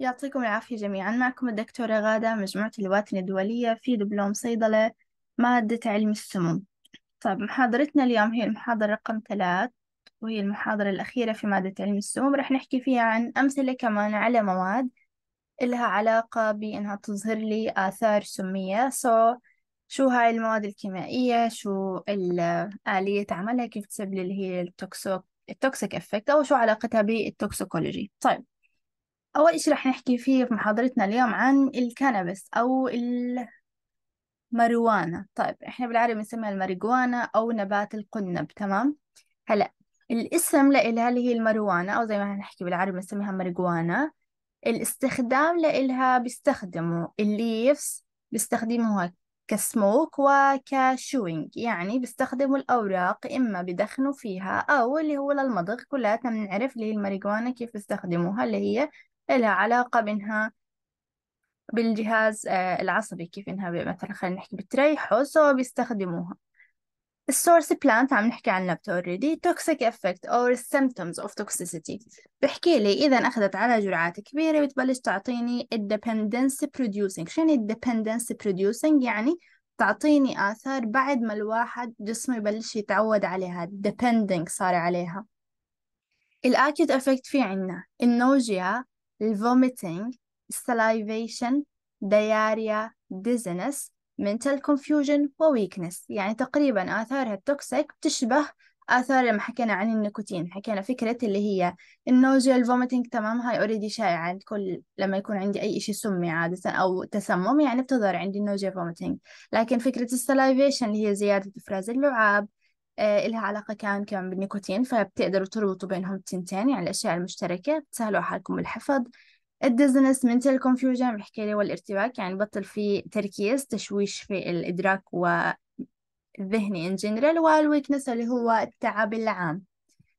يعطيكم العافية جميعا معكم الدكتورة غادة مجموعة اللواتن الدولية في دبلوم صيدلة مادة علم السموم طيب محاضرتنا اليوم هي المحاضرة رقم ثلاث وهي المحاضرة الأخيرة في مادة علم السموم رح نحكي فيها عن أمثلة كمان على مواد إلها علاقة بإنها تظهر لي آثار سمية so شو هاي المواد الكيميائية شو آلية عملها كيف تسبب اللي هي التوكسوك التوكسيك افكت او شو علاقتها بالتوكسيكولوجي طيب أول إشي رح نحكي فيه في محاضرتنا اليوم عن الكنبس أو الماريجوانا طيب إحنا بالعربي بنسميها الماريجوانا أو نبات القنب تمام هلأ الاسم لإلها اللي هي الماريجوانا أو زي ما نحكي بالعربي بنسميها ماريجوانا الاستخدام لإلها بيستخدموا الليفز بيستخدموها كسموك وكشوينج يعني بيستخدموا الأوراق إما بدخنوا فيها أو اللي هو للمضغ كلياتنا بنعرف اللي هي الماريجوانا كيف بيستخدموها اللي هي لها علاقة منها بالجهاز آه، العصبي كيف إنها مثلا خلينا نحكي بتريحه سو بيستخدموها السورس بلانت عم نحكي عن لابته اوريدي توكسيك افكت or symptoms اوف توكسيسيتي بحكي لي اذا اخذت على جرعات كبيره بتبلش تعطيني الديبندنس بروديوسينج شنو الديبندنس producing يعني تعطيني اثار بعد ما الواحد جسمه يبلش يتعود عليها depending صار عليها الاكيد افكت في عنا النوجيا الفوميتينج السلايفيشن دياريا ديزنس منتال confusion وويكنس يعني تقريبا آثارها التوكسيك بتشبه آثار لما حكينا عن النيكوتين حكينا فكرة اللي هي النوزيا الفوميتنج تمام هاي اوريدي شائعة عند كل لما يكون عندي أي شيء سمي عادة أو تسمم يعني بتظهر عندي النوزيا فوميتنج لكن فكرة السلايفيشن اللي هي زيادة إفراز اللعاب آه، إلها علاقة كان كمان بالنيكوتين فبتقدروا تربطوا بينهم التنتين يعني الأشياء المشتركة بتسهلوا حالكم الحفظ الدزنس منتل كونفيوجن بحكي لي والارتباك يعني بطل في تركيز تشويش في الإدراك والذهني ان جنرال والويكنس اللي هو التعب العام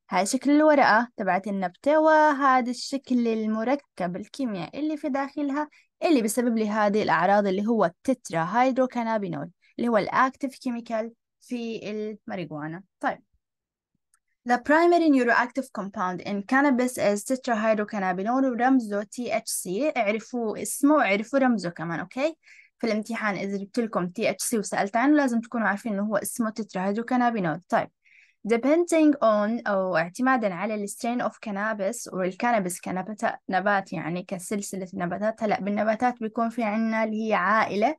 هاي شكل الورقة تبعت النبتة وهذا الشكل المركب الكيميائي اللي في داخلها اللي بسبب لي هذه الأعراض اللي هو التترا هيدروكانابينول اللي هو الأكتف كيميكال في الماريجوانا طيب The primary neuroactive compound in cannabis is tetrahydrocannabinol ورمزه THC اعرفوا اسمه واعرفوا رمزه كمان اوكي في الامتحان إذا جبت لكم THC وسألت عنه لازم تكونوا عارفين إنه هو اسمه tetrahydrocannabinol طيب depending on أو اعتمادا على السترين of cannabis والكنبس كنبات نبات يعني كسلسلة نباتات هلأ بالنباتات بيكون في عنا اللي هي عائلة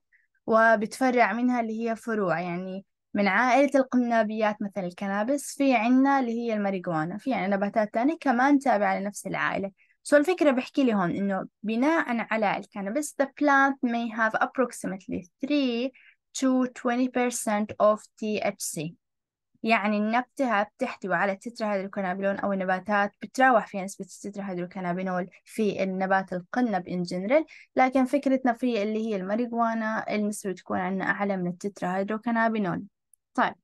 وبتفرع منها اللي هي فروع يعني من عائلة القنابيات مثل الكنابس في عنا اللي هي الماريجوانا في عنا نباتات تانية كمان تابعة لنفس العائلة سو الفكرة بحكي لي هون إنه بناء على الكنابس the plant may have approximately 3 to 20% of THC يعني النبتة بتحتوي على التترهيدروكنابينول أو النباتات بتراوح فيها نسبة التترهيدروكنابينول في النبات القنب إن جنرال لكن فكرتنا في اللي هي الماريجوانا النسبة تكون عندنا أعلى من التترهيدروكنابينول طيب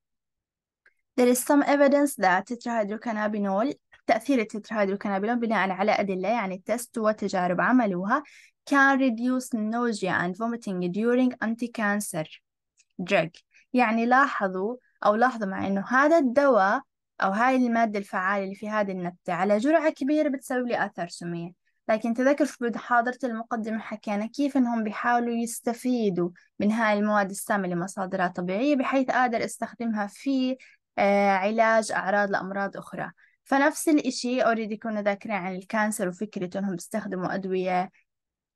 There is some evidence that tetrahydrocannabinol تأثير التترهيدروكانابينول بناء على أدلة يعني تيست وتجارب عملوها can reduce nausea and vomiting during anti-cancer drug يعني لاحظوا أو لاحظوا مع إنه هذا الدواء أو هاي المادة الفعالة اللي في هذه النبتة على جرعة كبيرة بتسوي لي آثار سمية لكن تذكر في محاضرة المقدمة حكينا كيف إنهم بيحاولوا يستفيدوا من هاي المواد السامة لمصادرها طبيعية بحيث أقدر أستخدمها في آه، علاج أعراض لأمراض أخرى فنفس الإشي أوريدي كنا ذاكرين عن الكانسر وفكرة إنهم بيستخدموا أدوية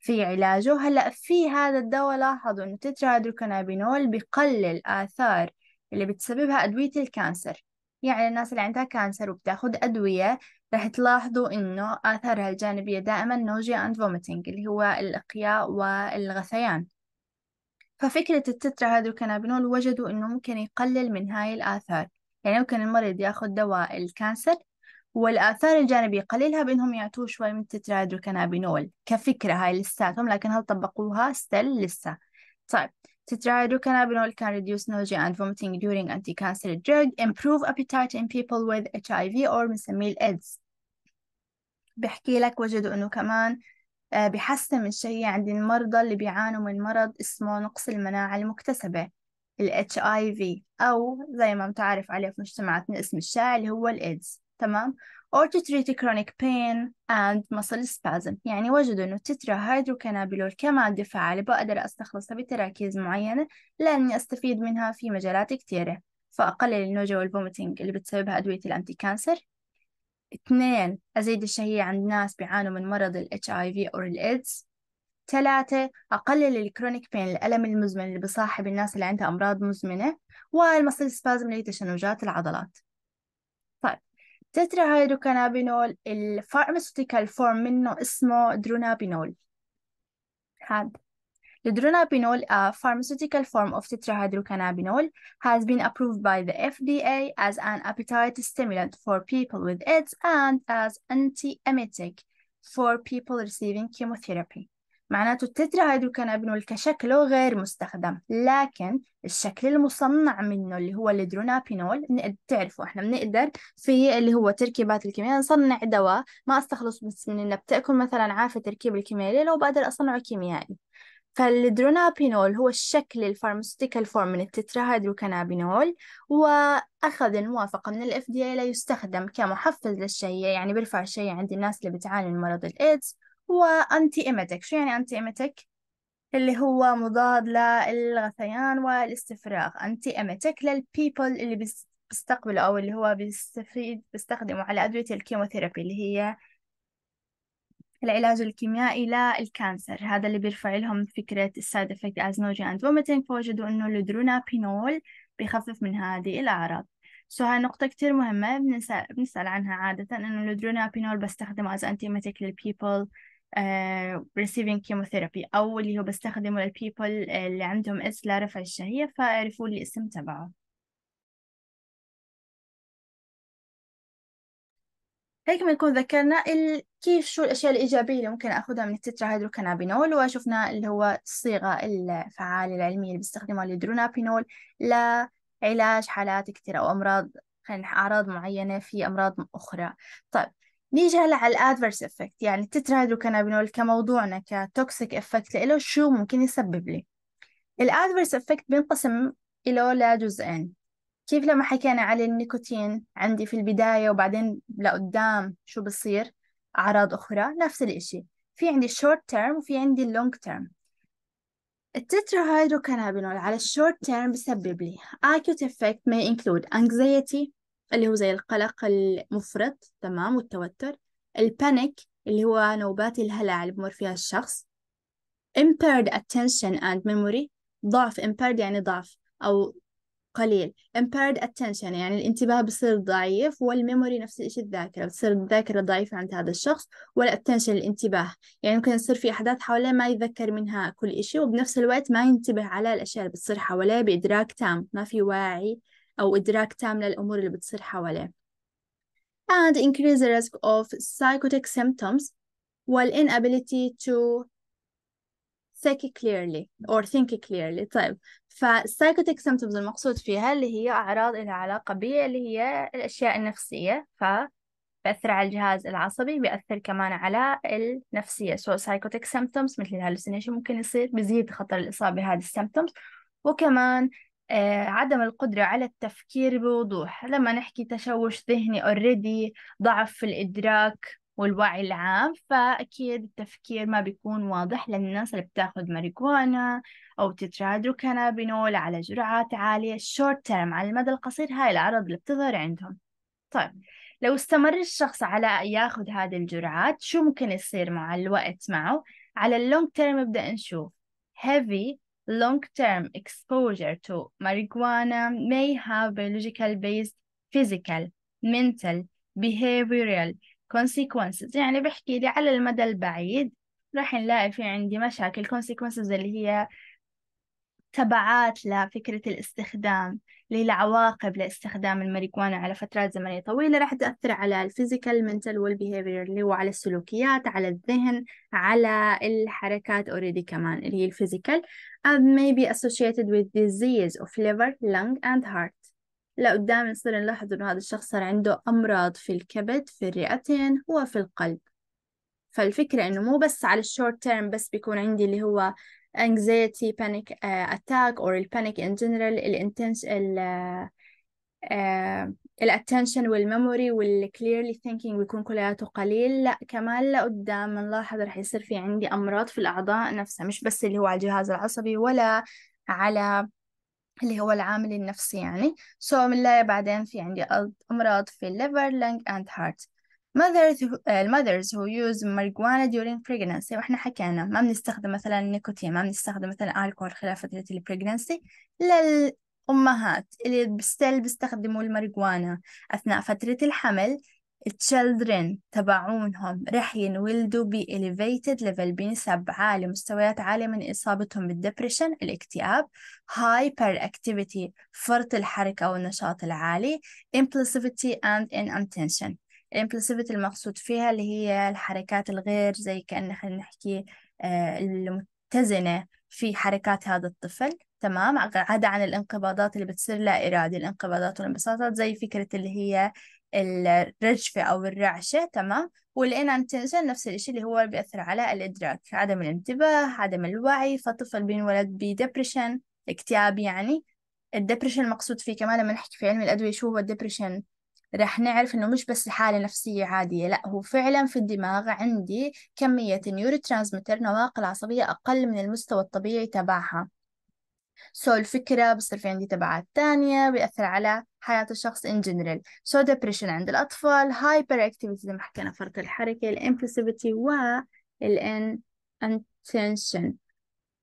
في علاجه هلأ في هذا الدواء لاحظوا إنه تترا هيدروكانابينول بقلل آثار اللي بتسببها أدوية الكانسر يعني الناس اللي عندها كانسر وبتاخد أدوية راح تلاحظوا إنه آثارها الجانبية دائما نوجيا أند vomiting اللي هو الإقياء والغثيان ففكرة التترا هيدروكنابينول وجدوا إنه ممكن يقلل من هاي الآثار يعني ممكن المريض ياخذ دواء الكانسر والآثار الجانبية يقللها بإنهم يعطوه شوي من التترا هيدروكنابينول كفكرة هاي لساتهم لكن هل طبقوها ستيل لسه طيب Tetrahydrocannabinol can reduce nausea and vomiting during anti-cancer drug, improve appetite in people with HIV or مسميه الإيدز. بحكي لك وجدوا أنه كمان آه، بحسن من شيء عند المرضى اللي بيعانوا من مرض اسمه نقص المناعة المكتسبة ال HIV أو زي ما بتعرف عليه في مجتمعاتنا اسم الشائع اللي هو الإيدز تمام or to treat chronic pain and muscle spasm يعني وجدوا إنه التترا هيدروكانابيلول كمادة فعالة بقدر أستخلصها بتراكيز معينة لأني أستفيد منها في مجالات كتيرة فأقلل النوجة والفوميتنج اللي بتسببها أدوية الأنتي كانسر اثنين أزيد الشهية عند ناس بيعانوا من مرض ال HIV أو الإيدز ثلاثة أقلل الكرونيك بين الألم المزمن اللي بصاحب الناس اللي عندها أمراض مزمنة والمصل سبازم اللي تشنجات العضلات طيب تترا هيدروكانابينول الفارماسيوتيكال فورم منه اسمه درونابينول هذا Dronabinol, a pharmaceutical form of tetrahydrocannabinol, has been approved by the FDA as an appetite stimulant for people with AIDS and as anti-emetic for people receiving chemotherapy. معناته التتراهيدروكانابينول كشكله غير مستخدم لكن الشكل المصنع منه اللي هو الدرونابينول تعرفوا احنا بنقدر في اللي هو تركيبات الكيميائية نصنع دواء ما استخلص بس من النبتة أكون مثلا عارفة تركيب الكيميائي لو بقدر أصنعه كيميائي فالدرونابينول هو الشكل الفارماسيوتيكال فورم من التتراهيدروكانابينول وأخذ الموافقة من الاف دي اي ليستخدم كمحفز للشهية يعني بيرفع الشهية عند الناس اللي بتعاني من مرض الإيدز وأنتي إيمتك شو يعني أنتي إيمتك؟ اللي هو مضاد للغثيان والاستفراغ أنتي إيمتك للبيبل اللي بيستقبلوا أو اللي هو بيستفيد بيستخدموا على أدوية الكيموثيرابي اللي هي العلاج الكيميائي للكانسر هذا اللي بيرفع لهم فكرة السايد افكت از نوجي اند vomiting فوجدوا انه الدرونابينول بيخفف من هذه الأعراض سو هاي نقطة كتير مهمة بنسأل, بنسأل عنها عادة إنه الدرونابينول بستخدمه از انتيماتيك للبيبل uh, receiving chemotherapy أو اللي هو بستخدمه للبيبل آه، اللي عندهم اس لرفع الشهية فاعرفوا لي الاسم تبعه هيك بنكون ذكرنا ال... كيف شو الأشياء الإيجابية اللي ممكن أخذها من التترا هيدروكانابينول وشفنا اللي هو الصيغة الفعالة العلمية اللي بيستخدمها الهيدرونابينول لعلاج حالات كثيرة أو أمراض خلينا أعراض معينة في أمراض أخرى طيب نيجي هلا على الادفرس افكت يعني التترا هيدروكانابينول كموضوعنا كتوكسيك افكت له شو ممكن يسبب لي الادفرس افكت بينقسم إله لجزئين كيف لما حكينا على النيكوتين عندي في البداية وبعدين لقدام شو بصير أعراض أخرى نفس الإشي في عندي short term وفي عندي long term التترا هيدروكانابينول على short term بسبب لي acute effect may include anxiety اللي هو زي القلق المفرط تمام والتوتر البانيك اللي هو نوبات الهلع اللي بمر فيها الشخص impaired attention and memory ضعف impaired يعني ضعف أو قليل impaired attention يعني الانتباه بصير ضعيف والميموري نفس الشيء الذاكرة بتصير الذاكرة ضعيفة عند هذا الشخص والاتنشن الانتباه يعني ممكن يصير في أحداث حواليه ما يتذكر منها كل إشي وبنفس الوقت ما ينتبه على الأشياء اللي بتصير حواليه بإدراك تام ما في واعي أو إدراك تام للأمور اللي بتصير حواليه and increase the risk of psychotic symptoms والinability to think clearly or think clearly طيب فالسايكوتيك سيمتومز المقصود فيها اللي هي أعراض لها علاقة بي اللي هي الأشياء النفسية ف بأثر على الجهاز العصبي بأثر كمان على النفسية سو سايكوتيك سيمتومز مثل الهلوسينيشن ممكن يصير بزيد خطر الإصابة بهذه السيمتومز وكمان آه عدم القدرة على التفكير بوضوح لما نحكي تشوش ذهني اوريدي ضعف في الإدراك والوعي العام فأكيد التفكير ما بيكون واضح للناس اللي بتاخذ ماريجوانا أو تترادرو كنابينول على جرعات عالية شورت تيرم على المدى القصير هاي الأعراض اللي بتظهر عندهم طيب لو استمر الشخص على ياخذ هذه الجرعات شو ممكن يصير مع الوقت معه على اللونج تيرم نبدأ نشوف heavy long-term exposure to marijuana may have biological-based physical, mental, behavioral, consequences يعني بحكي لي على المدى البعيد راح نلاقي في عندي مشاكل consequences اللي هي تبعات لفكرة الاستخدام اللي العواقب لاستخدام الماريجوانا على فترات زمنية طويلة راح تأثر على الفيزيكال المنتال والبيهيفير اللي هو على السلوكيات على الذهن على الحركات اوريدي كمان اللي هي الفيزيكال and um, may be associated with disease of liver, lung and heart لا قدام نصير نلاحظ إنه هذا الشخص صار عنده أمراض في الكبد في الرئتين وفي القلب فالفكرة إنه مو بس على الشورت تيرم بس بيكون عندي اللي هو anxiety panic attack or panic in general ال ال آه، memory وال clearly thinking بيكون كلياته قليل لا كمان لقدام بنلاحظ رح يصير في عندي امراض في الاعضاء نفسها مش بس اللي هو على الجهاز العصبي ولا على اللي هو العامل النفسي يعني so من بعدين في عندي أمراض في liver, lung and heart mothers who, uh, mothers who use marijuana during pregnancy واحنا حكينا ما بنستخدم مثلا نيكوتين ما بنستخدم مثلا الكول خلال فترة البريجنسي للأمهات اللي بستل بيستخدموا الماريجوانا أثناء فترة الحمل children تبعونهم رح ينولدوا ب elevated level بنسب عالية مستويات عالية من إصابتهم بالدبريشن الاكتئاب hyper activity فرط الحركة والنشاط العالي impulsivity and inattention impulsivity المقصود فيها اللي هي الحركات الغير زي كأن احنا نحكي آه، المتزنة في حركات هذا الطفل تمام عدا عن الانقباضات اللي بتصير لا إرادي الانقباضات والانبساطات زي فكرة اللي هي الرجفة أو الرعشة تمام ولقينا نفس الإشي اللي هو بيأثر على الإدراك عدم الانتباه عدم الوعي فطفل بينولد بدبريشن اكتئاب يعني الدبريشن المقصود فيه كمان لما نحكي في علم الأدوية شو هو الدبريشن رح نعرف إنه مش بس حالة نفسية عادية لأ هو فعلا في الدماغ عندي كمية نيورو ترانسميتر نواقل عصبية أقل من المستوى الطبيعي تبعها سو الفكرة بصير في عندي تبعات تانية بيأثر على حياة الشخص in general سو so depression عند الأطفال hyper activity زي ما حكينا فرط الحركة الimpulsivity وال attention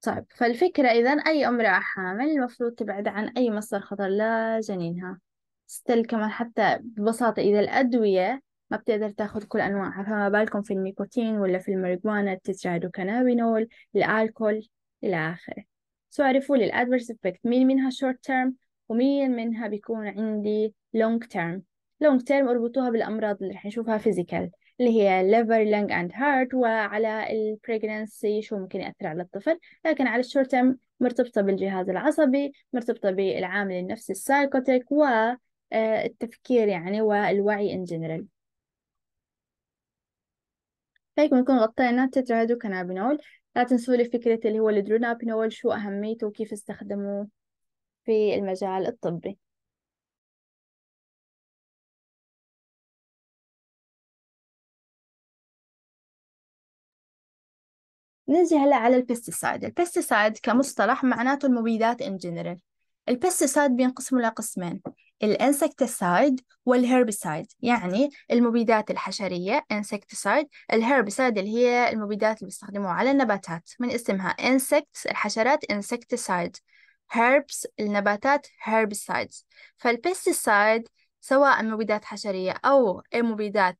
طيب فالفكرة إذا أي امرأة حامل المفروض تبعد عن أي مصدر خطر لجنينها ستيل كمان حتى ببساطة إذا الأدوية ما بتقدر تاخذ كل أنواعها فما بالكم في النيكوتين ولا في الماريجوانا التترادوكانابينول الألكول إلى آخره سو عرفوا لي الادفيرس افكت مين منها شورت تيرم ومين منها بيكون عندي لونج تيرم لونج تيرم اربطوها بالامراض اللي رح نشوفها فيزيكال اللي هي ليفر lung and heart وعلى البريجنسي شو ممكن يأثر على الطفل لكن على الشورت term مرتبطة بالجهاز العصبي مرتبطة بالعامل النفسي السايكوتيك والتفكير آه، يعني والوعي in general هيك بنكون غطينا التترا هيدروكانابينول لا تنسوا لي فكرة اللي هو الدرونابينول شو أهميته وكيف استخدموه في المجال الطبي نجي هلا على البستيسايد البستيسايد كمصطلح معناته المبيدات in general البستيسايد بينقسموا إلى قسمين الانسكتسايد والهربسايد يعني المبيدات الحشرية انسكتسايد الهربسايد اللي هي المبيدات اللي بيستخدموها على النباتات من اسمها انسكت الحشرات انسكتسايد هيربس النباتات هيربسايد فالبستسايد سواء مبيدات حشرية أو مبيدات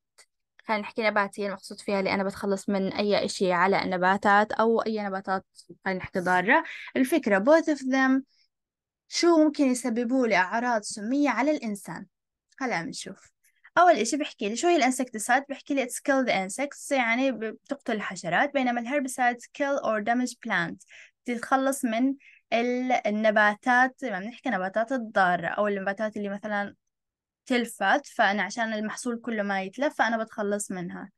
خلينا نحكي نباتية المقصود فيها اللي أنا بتخلص من أي إشي على النباتات أو أي نباتات خلينا نحكي ضارة الفكرة both of them شو ممكن يسببوا لي أعراض سمية على الإنسان هلا بنشوف أول إشي بحكي لي شو هي الإنسكتسايد بحكي لي it kill the insects يعني بتقتل الحشرات بينما الهربسايد kill or damage plants بتتخلص من النباتات ما بنحكي نباتات الضارة أو النباتات اللي مثلا تلفت فأنا عشان المحصول كله ما يتلف فأنا بتخلص منها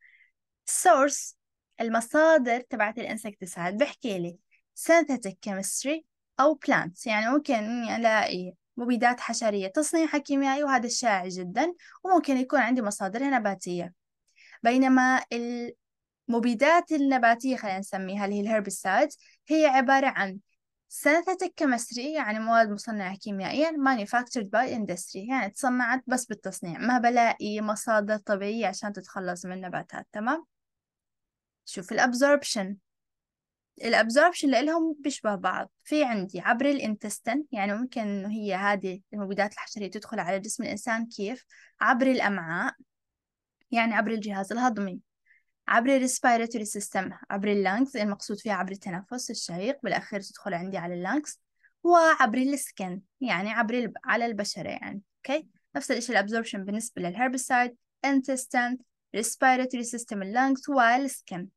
source المصادر تبعت الانسكتسايد بحكي لي synthetic chemistry أو plants يعني ممكن إني ألاقي مبيدات حشرية تصنيعها كيميائي وهذا الشائع جدا وممكن يكون عندي مصادرها نباتية بينما المبيدات النباتية خلينا نسميها اللي هي الهربسايد هي عبارة عن synthetic chemistry يعني مواد مصنعة كيميائيا manufactured by industry يعني تصنعت بس بالتصنيع ما بلاقي مصادر طبيعية عشان تتخلص من النباتات تمام شوف الابزوربشن الابزوربشن لإلهم بيشبه بعض في عندي عبر الانتستن يعني ممكن انه هي هذه المبيدات الحشرية تدخل على جسم الانسان كيف عبر الامعاء يعني عبر الجهاز الهضمي عبر الريسبيراتوري سيستم عبر اللانكس المقصود فيها عبر التنفس الشهيق بالأخير تدخل عندي على اللانكس وعبر السكن يعني عبر الب... على البشرة يعني أوكي نفس الشيء الأبزوربشن بالنسبة للهربسايد intestine respiratory system اللانكس والسكن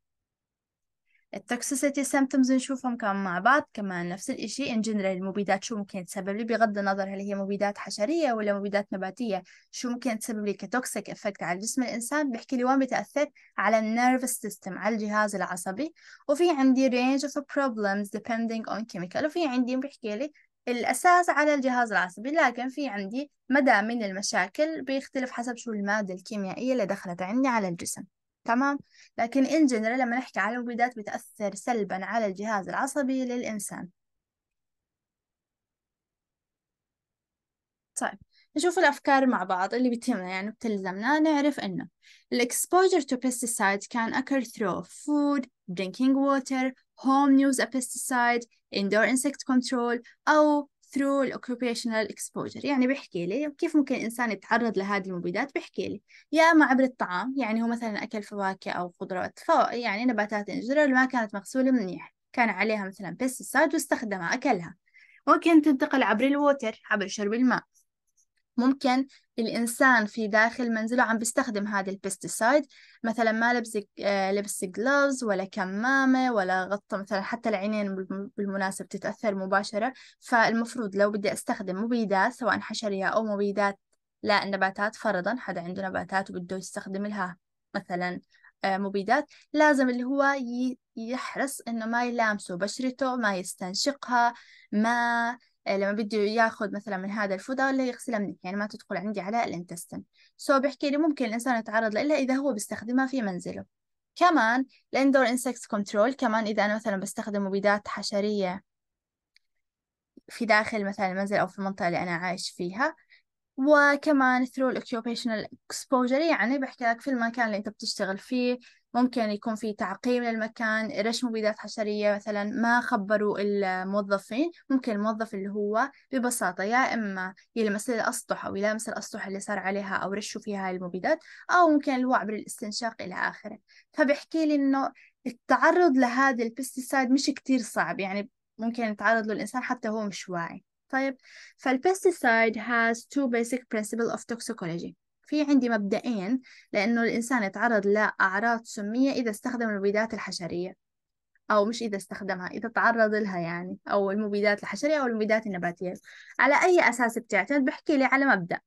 التوكسيسيتي سيمتومز نشوفهم كمان مع بعض كمان نفس الإشي إن جنرال المبيدات شو ممكن تسبب لي بغض النظر هل هي مبيدات حشرية ولا مبيدات نباتية شو ممكن تسبب لي كتوكسيك إفكت على جسم الإنسان بيحكي لي وين بتأثر على النيرف سيستم على الجهاز العصبي وفي عندي رينج اوف بروبلمز ديبندينج اون كيميكال وفي عندي بيحكي لي الأساس على الجهاز العصبي لكن في عندي مدى من المشاكل بيختلف حسب شو المادة الكيميائية اللي دخلت عندي على الجسم تمام لكن إن جنرال لما نحكي على المبيدات بتأثر سلبا على الجهاز العصبي للإنسان طيب نشوف الأفكار مع بعض اللي بتهمنا يعني بتلزمنا نعرف إنه الاكسبوجر to بيستسايد can occur through food, drinking water, home use a pesticide, indoor insect control أو through occupational exposure يعني بيحكي لي كيف ممكن الإنسان يتعرض لهذه المبيدات بيحكي لي يا إما عبر الطعام يعني هو مثلا أكل فواكه أو خضروات يعني نباتات إن ما كانت مغسولة منيح كان عليها مثلا بيستسايد واستخدمها أكلها ممكن تنتقل عبر الووتر عبر شرب الماء ممكن الإنسان في داخل منزله عم بيستخدم هذا البيستسايد مثلا ما لبس آه، لبس جلوفز ولا كمامة ولا غطى مثلا حتى العينين بالمناسبة تتأثر مباشرة فالمفروض لو بدي أستخدم مبيدات سواء حشرية أو مبيدات لا نباتات فرضا حدا عنده نباتات وبده يستخدم لها مثلا آه، مبيدات لازم اللي هو يحرص انه ما يلامسه بشرته ما يستنشقها ما آه، لما بده ياخذ مثلا من هذا الفودا ولا يغسلها مني يعني ما تدخل عندي على الانتستن سو بحكي لي ممكن الانسان يتعرض لها اذا هو بيستخدمها في منزله كمان الاندور انسكت كنترول كمان اذا انا مثلا بستخدم مبيدات حشريه في داخل مثلا المنزل او في المنطقه اللي انا عايش فيها وكمان through occupational exposure يعني بحكي لك في المكان اللي انت بتشتغل فيه ممكن يكون في تعقيم للمكان رش مبيدات حشرية مثلا ما خبروا الموظفين ممكن الموظف اللي هو ببساطة يا إما يلمس الأسطح أو يلامس الأسطح اللي صار عليها أو رشوا فيها المبيدات أو ممكن الوعي بالاستنشاق إلى آخره فبيحكي لي إنه التعرض لهذا البستيسايد مش كتير صعب يعني ممكن يتعرض له الإنسان حتى هو مش واعي طيب فالبستيسايد has two basic principles of toxicology في عندي مبدئين لأنه الإنسان يتعرض لأعراض سمية إذا استخدم المبيدات الحشرية أو مش إذا استخدمها إذا تعرض لها يعني أو المبيدات الحشرية أو المبيدات النباتية على أي أساس بتعتمد بحكي لي على مبدأ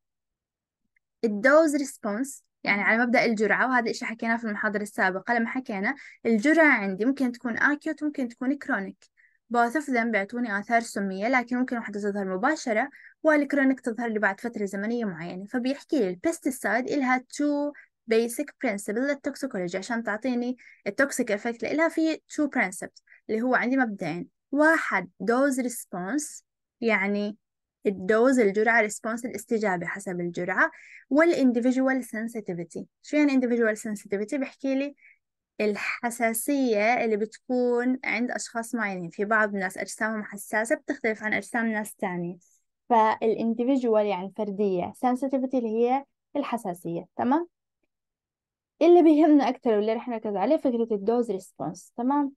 الدوز ريسبونس يعني على مبدأ الجرعة وهذا إشي حكيناه في المحاضرة السابقة لما حكينا الجرعة عندي ممكن تكون أكيوت ممكن تكون كرونيك بوثوق ذم بيعطوني آثار سمية لكن ممكن واحدة تظهر مباشرة والكرونيك تظهر لي بعد فترة زمنية معينة فبيحكي لي البيستيسايد إلها تو بيسك principle للتوكسيكولوجي عشان تعطيني التوكسيك افكت لها في تو principles اللي هو عندي مبدئين واحد دوز ريسبونس يعني الدوز الجرعة ريسبونس الاستجابة حسب الجرعة والانديفيدوال سنسيتيفيتي شو يعني individual سنسيتيفيتي بيحكي لي الحساسية اللي بتكون عند أشخاص معينين في بعض الناس أجسامهم حساسة بتختلف عن أجسام ناس تانية فالإنديفيدوال يعني الفردية sensitivity اللي هي الحساسية تمام اللي بيهمنا أكثر واللي رح نركز عليه فكرة الدوز ريسبونس تمام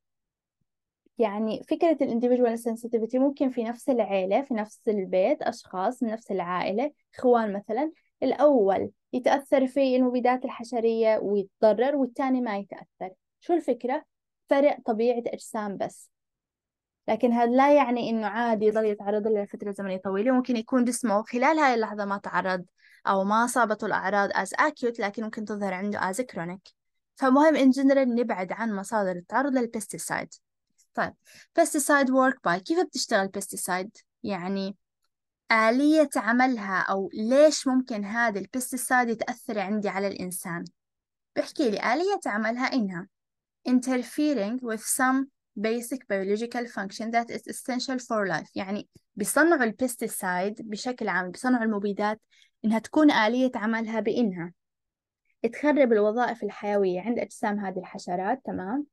يعني فكرة الإنديفيدوال sensitivity ممكن في نفس العيلة في نفس البيت أشخاص من نفس العائلة إخوان مثلا الأول يتأثر في المبيدات الحشرية ويتضرر والتاني ما يتأثر شو الفكرة؟ فرق طبيعة أجسام بس لكن هذا لا يعني إنه عادي يضل يتعرض لفترة زمنية طويلة ممكن يكون جسمه خلال هاي اللحظة ما تعرض أو ما صابته الأعراض as acute لكن ممكن تظهر عنده as chronic فمهم إن جنرال نبعد عن مصادر التعرض للبستيسايد طيب بستيسايد work by كيف بتشتغل بستيسايد؟ يعني آلية عملها أو ليش ممكن هذا البستسايد يتأثر عندي على الإنسان بحكي لي آلية عملها إنها interfering with some basic biological function that is essential for life يعني بيصنعوا البستسايد بشكل عام بيصنعوا المبيدات إنها تكون آلية عملها بإنها تخرب الوظائف الحيوية عند أجسام هذه الحشرات تمام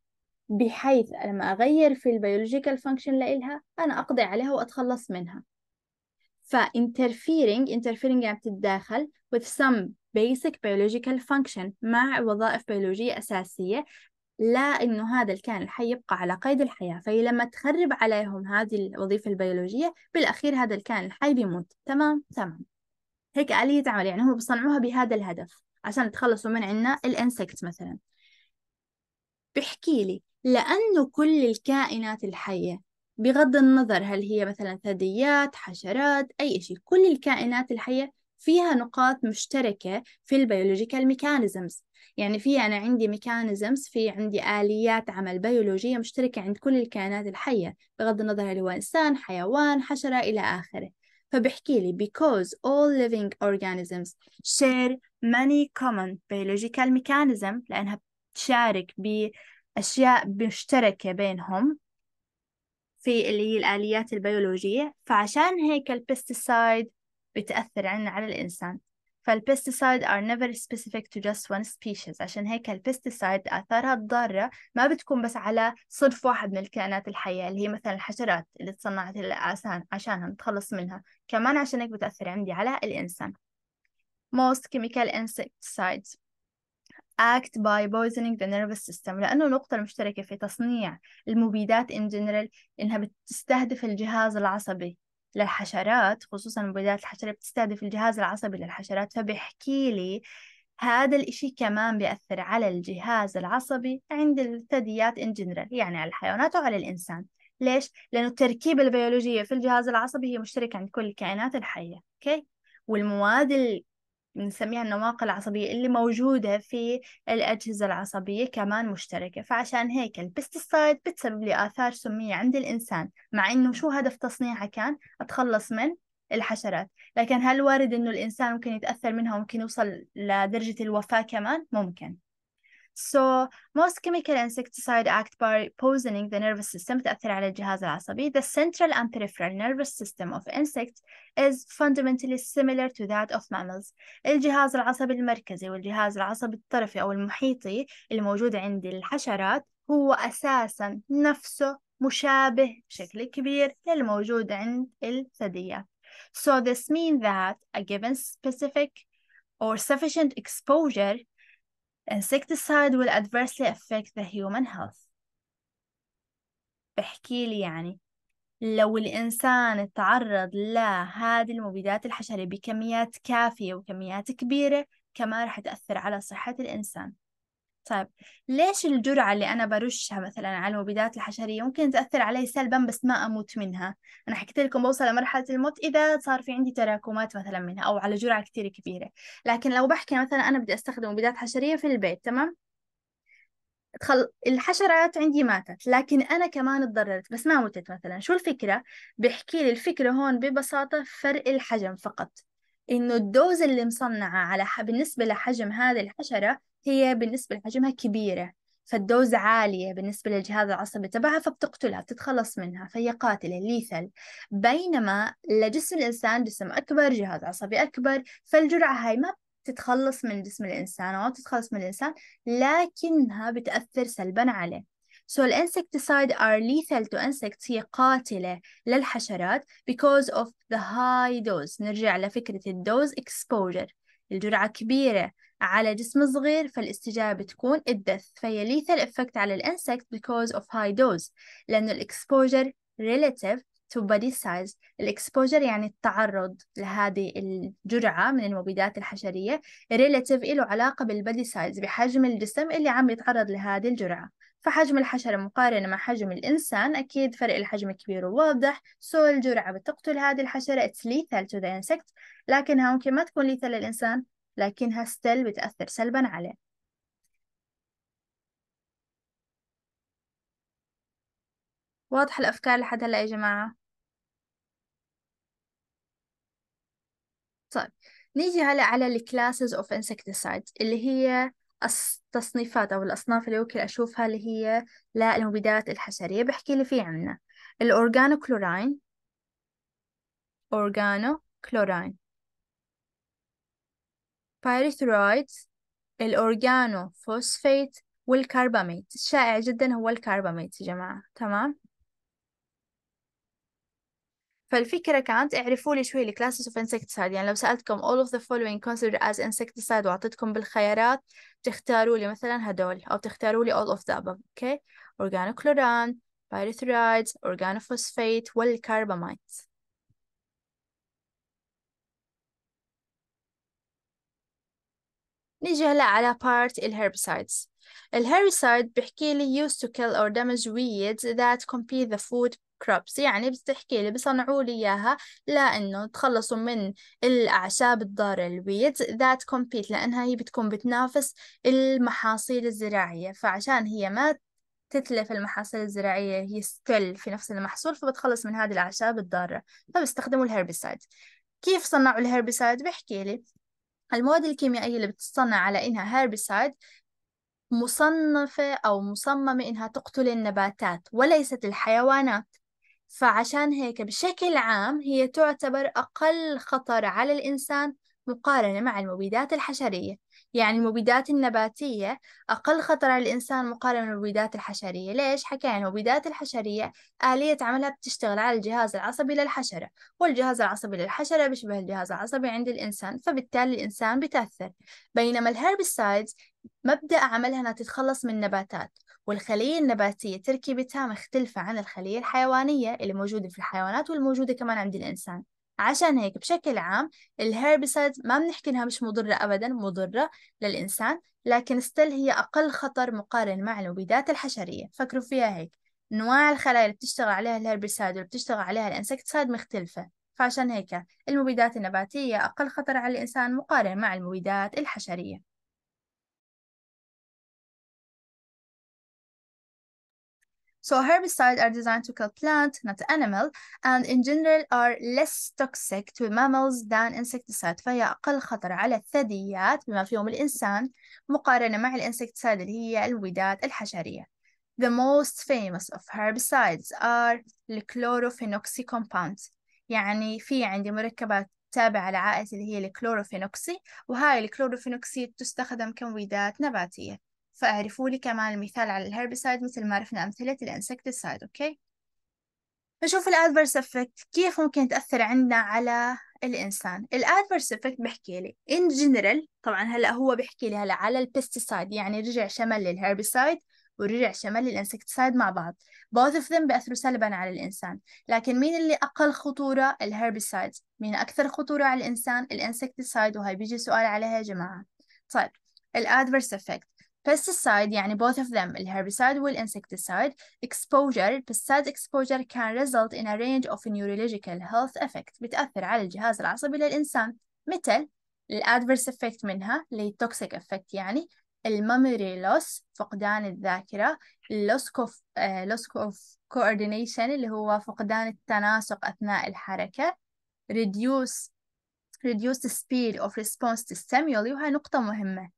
بحيث لما أغير في البيولوجيكال فانكشن لإلها أنا أقضي عليها وأتخلص منها ف interfering يعني بتتداخل with some basic biological function مع وظائف بيولوجية أساسية لا إنه هذا الكائن الحي يبقى على قيد الحياة فهي لما تخرب عليهم هذه الوظيفة البيولوجية بالأخير هذا الكائن الحي بيموت تمام تمام هيك آلية عمل يعني هم بصنعوها بهذا الهدف عشان يتخلصوا من عنا الانسكت مثلا بحكي لي لأنه كل الكائنات الحية بغض النظر هل هي مثلا ثدييات حشرات أي شيء كل الكائنات الحية فيها نقاط مشتركة في البيولوجيكال ميكانيزمز يعني في أنا عندي ميكانيزمز في عندي آليات عمل بيولوجية مشتركة عند كل الكائنات الحية بغض النظر هل هو إنسان حيوان حشرة إلى آخره فبحكي لي because all living organisms share many common biological mechanisms لأنها بتشارك بأشياء مشتركة بينهم في اللي هي الآليات البيولوجية فعشان هيك البستسايد بتأثر عنا على الإنسان فالبستسايد are never specific to just one species عشان هيك البستسايد آثارها الضارة ما بتكون بس على صنف واحد من الكائنات الحية اللي هي مثلا الحشرات اللي تصنعت الأسان عشانها نتخلص منها كمان عشان هيك بتأثر عندي على الإنسان most chemical insecticides act by poisoning the nervous system لأنه النقطة المشتركة في تصنيع المبيدات in general إنها بتستهدف الجهاز العصبي للحشرات خصوصا المبيدات الحشرية بتستهدف الجهاز العصبي للحشرات فبيحكي لي هذا الإشي كمان بيأثر على الجهاز العصبي عند الثدييات in general يعني على الحيوانات وعلى الإنسان ليش؟ لأنه التركيبة البيولوجية في الجهاز العصبي هي مشتركة عند كل الكائنات الحية أوكي؟ والمواد بنسميها النواقل العصبية اللي موجودة في الأجهزة العصبية كمان مشتركة فعشان هيك البستسايد بتسبب لي آثار سمية عند الإنسان مع إنه شو هدف تصنيعها كان أتخلص من الحشرات لكن هل وارد إنه الإنسان ممكن يتأثر منها وممكن يوصل لدرجة الوفاة كمان ممكن So, most chemical insecticide act by poisoning the nervous system تأثر على الجهاز العصبي. The central and peripheral nervous system of insects is fundamentally similar to that of mammals. الجهاز العصبي المركزي والجهاز العصبي الطرفي أو المحيطي الموجود عند الحشرات هو أساسا نفسه مشابه بشكل كبير للموجود عند الثدييات. So this means that a given specific or sufficient exposure insecticide will adversely affect the human health بحكي لي يعني لو الإنسان تعرض لهذه المبيدات الحشرية بكميات كافية وكميات كبيرة كمان رح تأثر على صحة الإنسان طيب ليش الجرعة اللي أنا برشها مثلا على المبيدات الحشرية ممكن تأثر علي سلبا بس ما أموت منها أنا حكيت لكم بوصل لمرحلة الموت إذا صار في عندي تراكمات مثلا منها أو على جرعة كتير كبيرة لكن لو بحكي مثلا أنا بدي أستخدم مبيدات حشرية في البيت تمام تخل... الحشرات عندي ماتت لكن أنا كمان اتضررت بس ما متت مثلا شو الفكرة؟ بحكي لي الفكرة هون ببساطة فرق الحجم فقط إنه الدوز اللي مصنعة على بالنسبة لحجم هذه الحشرة هي بالنسبة لحجمها كبيرة فالدوز عالية بالنسبة للجهاز العصبي تبعها فبتقتلها بتتخلص منها فهي قاتلة ليثل بينما لجسم الإنسان جسم أكبر جهاز عصبي أكبر فالجرعة هاي ما تتخلص من جسم الإنسان أو تتخلص من الإنسان لكنها بتأثر سلبا عليه So insecticide are lethal to insects هي قاتلة للحشرات because of the high dose نرجع لفكرة الدوز exposure الجرعة كبيرة على جسم صغير فالاستجابة بتكون الدث فهي lethal effect على الانسكت because of high dose لأنه الاكسبوجر relative to body size الاكسبوجر يعني التعرض لهذه الجرعة من المبيدات الحشرية relative له علاقة بالبادي سايز بحجم الجسم اللي عم يتعرض لهذه الجرعة فحجم الحشرة مقارنة مع حجم الإنسان أكيد فرق الحجم كبير وواضح سو الجرعة بتقتل هذه الحشرة it's lethal to the insect لكنها ممكن ما تكون lethal للإنسان لكنها ستيل بتأثر سلبا عليه واضح الأفكار لحد هلأ يا جماعة طيب نيجي هلأ على الكلاسز of insecticides اللي هي التصنيفات أو الأصناف اللي ممكن أشوفها اللي هي للمبيدات الحشرية بحكي لي في عنا الأورجانو كلوراين أورجانو كلوراين الأورجانو فوسفيت والكرباميد الشائع جدا هو الكرباميد يا جماعة تمام فالفكرة كانت اعرفوا لي شوي الكلاسز اوف انسكتسايد يعني لو سألتكم all of the following considered as insecticide وأعطيتكم بالخيارات تختاروا لي مثلا هدول أو تختاروا لي all of the above okay organochlorine pyrethroids organophosphate والكرباميد نيجي هلا على part الherbicides الهيرسايد بحكي لي used to kill or damage weeds that compete the food crops يعني بتحكي لي بصنعوا لي إياها لأنه تخلصوا من الأعشاب الضارة الويدز ذات compete لأنها هي بتكون بتنافس المحاصيل الزراعية فعشان هي ما تتلف المحاصيل الزراعية هي ستيل في نفس المحصول فبتخلص من هذه الأعشاب الضارة فبيستخدموا الهيربيسايد كيف صنعوا الهيربيسايد بحكي لي المواد الكيميائية اللي بتصنع على إنها هيربيسايد مصنفة أو مصممة إنها تقتل النباتات وليست الحيوانات فعشان هيك بشكل عام هي تعتبر أقل خطر على الإنسان مقارنة مع المبيدات الحشرية يعني المبيدات النباتية أقل خطر على الإنسان مقارنة بالمبيدات الحشرية ليش؟ حكينا المبيدات الحشرية آلية عملها بتشتغل على الجهاز العصبي للحشرة والجهاز العصبي للحشرة بيشبه الجهاز العصبي عند الإنسان فبالتالي الإنسان بتأثر بينما الهيربسايدز مبدأ عملها أنها تتخلص من النباتات والخلية النباتية تركيبتها مختلفة عن الخلية الحيوانية اللي موجودة في الحيوانات والموجودة كمان عند الإنسان عشان هيك بشكل عام الهيربيسايد ما بنحكي انها مش مضرة ابدا مضرة للانسان لكن ستيل هي اقل خطر مقارن مع الوبيدات الحشرية فكروا فيها هيك انواع الخلايا اللي بتشتغل عليها الهيربيسايد واللي بتشتغل عليها الانسكتسايد مختلفة فعشان هيك المبيدات النباتية اقل خطر على الانسان مقارنة مع المبيدات الحشرية So herbicides are designed to kill plant, not animal, and in general are less toxic to mammals than insecticides. فهي أقل خطر على الثدييات بما فيهم الإنسان مقارنة مع الإنسكتسايد اللي هي الوداد الحشرية. The most famous of herbicides are the chlorophenoxy compounds. يعني في عندي مركبات تابعة لعائلة اللي هي الكلوروفينوكسي وهاي الكلوروفينوكسي تستخدم كمويدات نباتية فاعرفوا لي كمان المثال على الهربسايد مثل ما عرفنا أمثلة الانسكتسايد أوكي نشوف الأدفرس افكت كيف ممكن تأثر عندنا على الإنسان الأدفرس افكت بحكي لي إن جنرال طبعا هلأ هو بحكي لي هلأ على البستسايد يعني رجع شمل للهربسايد ورجع شمال للانسكتسايد مع بعض both of them بأثروا سلبا على الإنسان لكن مين اللي أقل خطورة الهربسايد مين أكثر خطورة على الإنسان الانسكتسايد وهي بيجي سؤال عليها يا جماعة طيب الأدفرس افكت pesticide يعني both of them herbicide and insecticide exposure pesticide exposure can result in a range of neurological health effect بتأثر على الجهاز العصبي للإنسان مثل adverse effect منها اللي toxic effect يعني الميموري لوس فقدان الذاكرة loss of, uh, loss of coordination اللي هو فقدان التناسق أثناء الحركة reduce reduce the speed of response to stimuli وهي نقطة مهمة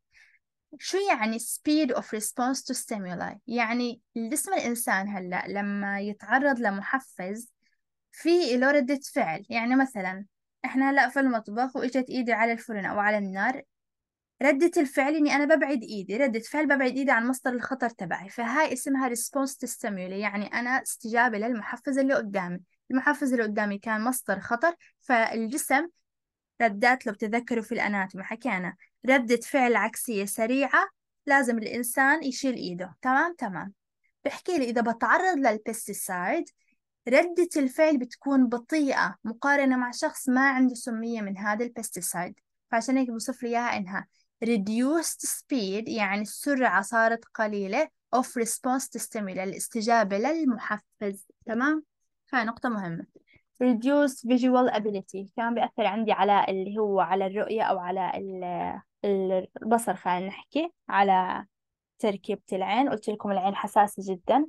شو يعني speed of response to stimuli يعني جسم الإنسان هلأ لما يتعرض لمحفز في له ردة فعل يعني مثلا إحنا هلأ في المطبخ وإجت إيدي على الفرن أو على النار ردة الفعل إني أنا ببعد إيدي ردة فعل ببعد إيدي عن مصدر الخطر تبعي فهاي اسمها response to stimuli يعني أنا استجابة للمحفز اللي قدامي المحفز اللي قدامي كان مصدر خطر فالجسم ردات له بتذكروا في الأناتومي حكينا ردة فعل عكسية سريعة لازم الإنسان يشيل إيده تمام تمام بحكي لي إذا بتعرض للبستسايد ردة الفعل بتكون بطيئة مقارنة مع شخص ما عنده سمية من هذا البستسايد فعشان هيك بوصف لي إياها إنها reduced speed يعني السرعة صارت قليلة of response to stimuli الاستجابة للمحفز تمام هاي نقطة مهمة reduced visual ability كان بيأثر عندي على اللي هو على الرؤية أو على البصر خلينا نحكي على تركيبة العين قلت لكم العين حساسة جدا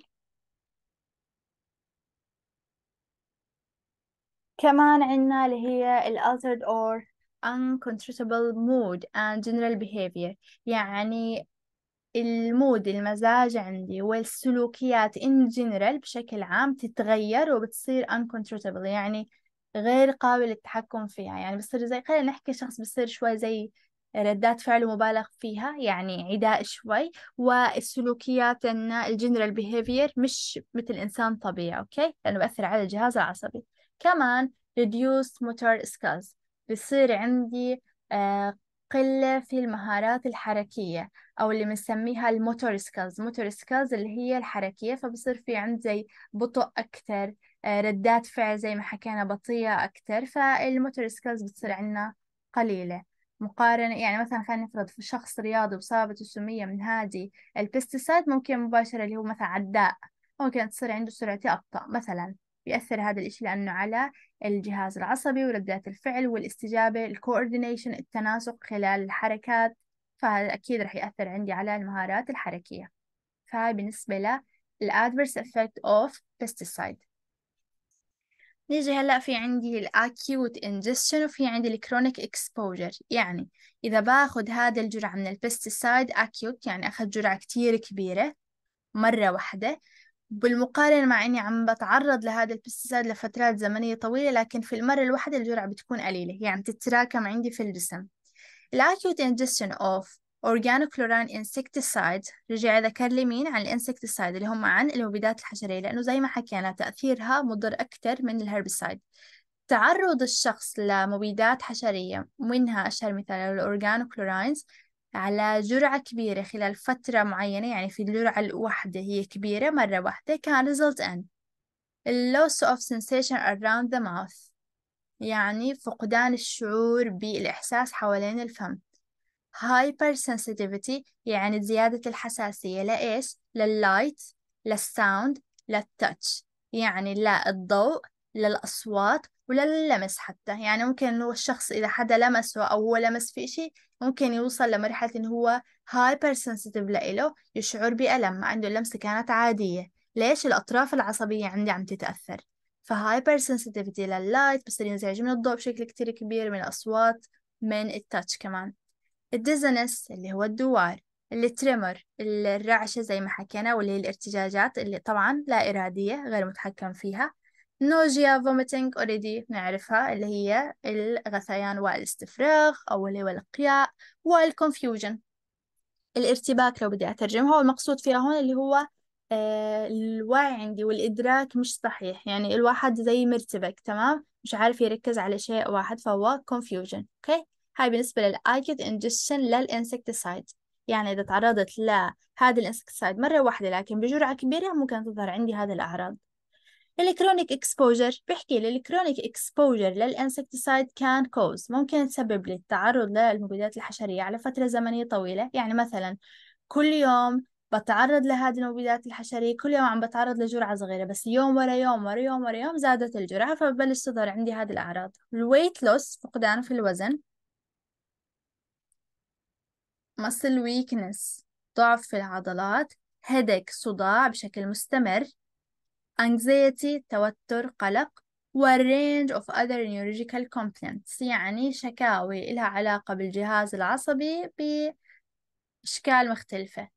كمان عندنا اللي هي ال altered or uncontrollable mood and general behavior يعني المود المزاج عندي والسلوكيات in general بشكل عام تتغير وبتصير uncontrollable يعني غير قابل للتحكم فيها يعني بصير زي خلينا نحكي شخص بصير شوي زي ردات فعل مبالغ فيها يعني عداء شوي والسلوكيات إن الجنرال بيهيفير مش مثل إنسان طبيعي أوكي لأنه بأثر على الجهاز العصبي كمان reduced motor skills بيصير عندي آه، قلة في المهارات الحركية أو اللي بنسميها الموتور سكيلز موتور سكيلز اللي هي الحركية فبصير في عند زي بطء أكتر آه، ردات فعل زي ما حكينا بطيئة أكتر فالموتور سكيلز بتصير عندنا قليلة مقارنة يعني مثلا خلينا نفرض في شخص رياضي وصابته سمية من هذه البستسايد ممكن مباشرة اللي هو مثلا عداء ممكن تصير عنده سرعتي أبطأ مثلا بيأثر هذا الإشي لأنه على الجهاز العصبي وردات الفعل والاستجابة الكوردينيشن التناسق خلال الحركات فهذا أكيد رح يأثر عندي على المهارات الحركية فهاي بالنسبة لل adverse effect of pesticide نيجي هلا في عندي الاكيوت انجستشن وفي عندي الكرونيك اكسبوجر يعني اذا باخذ هذا الجرعه من البستسايد اكيوت يعني اخذ جرعه كتير كبيره مره واحده بالمقارنة مع إني عم بتعرض لهذا البستسايد لفترات زمنية طويلة لكن في المرة الواحدة الجرعة بتكون قليلة يعني تتراكم عندي في الجسم الأكيوت ingestion of organochlorine insecticide رجع ذكر لي مين عن الانسكتسايد اللي هم عن المبيدات الحشرية لأنه زي ما حكينا تأثيرها مضر أكثر من الهربسايد تعرض الشخص لمبيدات حشرية منها أشهر مثال الأورجانوكلوراينز على جرعة كبيرة خلال فترة معينة يعني في الجرعة الواحدة هي كبيرة مرة واحدة كان result in loss of sensation around the mouth يعني فقدان الشعور بالإحساس حوالين الفم هايبر hypersensitivity يعني زيادة الحساسية لإيش؟ لللايت للساوند للتاتش يعني لا الضوء للأصوات وللمس حتى يعني ممكن هو الشخص إذا حدا لمسه أو هو لمس في شيء ممكن يوصل لمرحلة إن هو هايبر سنسيتيف لإله يشعر بألم مع إنه اللمسة كانت عادية ليش الأطراف العصبية عندي عم تتأثر فهايبر سنسيتيفيتي لللايت بصير ينزعج من الضوء بشكل كتير كبير من الأصوات من التاتش كمان الديزنس اللي هو الدوار التريمر الرعشة زي ما حكينا واللي هي الارتجاجات اللي طبعا لا إرادية غير متحكم فيها نوجيا فوميتنج اوريدي نعرفها اللي هي الغثيان والاستفراغ أو اللي هو القياء والكونفيوجن الارتباك لو بدي أترجمها والمقصود المقصود فيها هون اللي هو آه، الوعي عندي والإدراك مش صحيح يعني الواحد زي مرتبك تمام مش عارف يركز على شيء واحد فهو confusion اوكي okay. هاي بالنسبة للأيكيد إنجيشن للإنسكتسايد يعني إذا تعرضت لهذا الإنسكتسايد مرة واحدة لكن بجرعة كبيرة ممكن تظهر عندي هذه الأعراض الكرونيك اكسبوجر بحكي الكرونيك اكسبوجر للانسكتسايد كان كوز ممكن تسبب لي التعرض للمبيدات الحشرية على فترة زمنية طويلة يعني مثلا كل يوم بتعرض لهذه المبيدات الحشرية كل يوم عم بتعرض لجرعة صغيرة بس يوم ورا يوم ورا يوم ورا يوم زادت الجرعة فببلش تظهر عندي هذه الأعراض الويت لوس فقدان في الوزن muscle weakness ضعف في العضلات headache صداع بشكل مستمر anxiety توتر قلق و range of other neurological complaints يعني شكاوي لها علاقة بالجهاز العصبي بأشكال مختلفة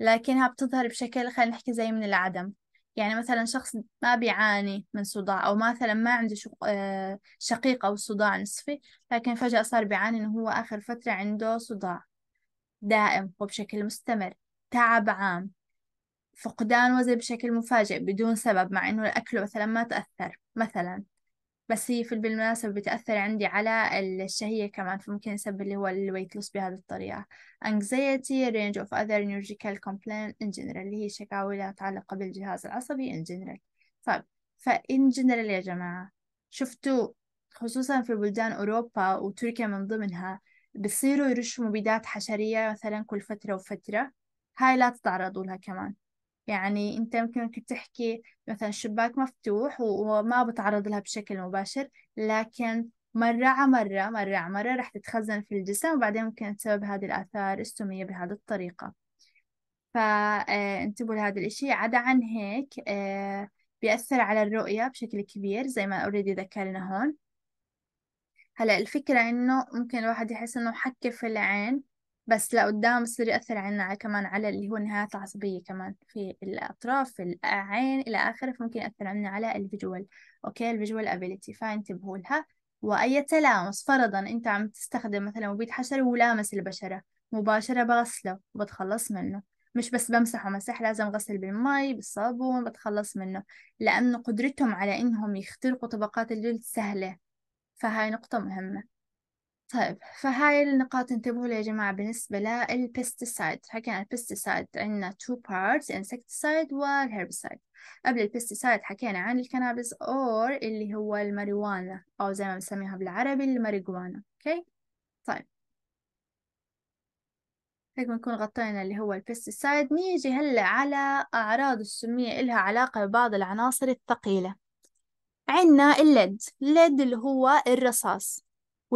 لكنها بتظهر بشكل خلينا نحكي زي من العدم يعني مثلا شخص ما بيعاني من صداع أو مثلا ما عنده آه، شقيق أو صداع نصفي لكن فجأة صار بيعاني إنه هو آخر فترة عنده صداع دائم وبشكل مستمر تعب عام فقدان وزن بشكل مفاجئ بدون سبب مع إنه الأكل مثلا ما تأثر مثلا بس هي في بالمناسبة بتأثر عندي على الشهية كمان فممكن يسبب اللي هو الويت لوس بهذه الطريقة anxiety range of other neurological complaints in general اللي هي شكاوي لا متعلقة بالجهاز العصبي in general طيب فإن general يا جماعة شفتوا خصوصا في بلدان أوروبا وتركيا من ضمنها بصيروا يرشوا مبيدات حشرية مثلا كل فترة وفترة هاي لا تتعرضوا لها كمان يعني انت ممكن تحكي مثلا الشباك مفتوح وما بتعرض لها بشكل مباشر لكن مرة على مرة مرة على مرة رح تتخزن في الجسم وبعدين ممكن تسبب هذه الآثار السمية بهذه الطريقة فانتبهوا آه، لهذا الإشي عدا عن هيك آه، بيأثر على الرؤية بشكل كبير زي ما أريد ذكرنا هون هلا الفكرة إنه ممكن الواحد يحس إنه حكة في العين بس لقدام بصير يأثر عنا كمان على اللي هو النهايات العصبية كمان في الأطراف في العين إلى آخره فممكن يأثر عنا على الفيجوال أوكي الفيجوال أبيليتي فانتبهوا لها وأي تلامس فرضا أنت عم تستخدم مثلا مبيد حشري ولامس البشرة مباشرة بغسله وبتخلص منه مش بس بمسحه مسح لازم غسل بالمي بالصابون بتخلص منه لأنه قدرتهم على إنهم يخترقوا طبقات الجلد سهلة فهاي نقطة مهمة طيب فهاي النقاط انتبهوا لها يا جماعة بالنسبة للبستسايد حكينا عن البستسايد عندنا two parts insecticide والherbicide قبل البستسايد حكينا عن الكنابس or اللي هو الماريجوانا أو زي ما بنسميها بالعربي الماريجوانا اوكي طيب هيك بنكون غطينا اللي هو البستسايد نيجي هلا على أعراض السمية إلها علاقة ببعض العناصر الثقيلة عندنا الليد الليد اللي هو الرصاص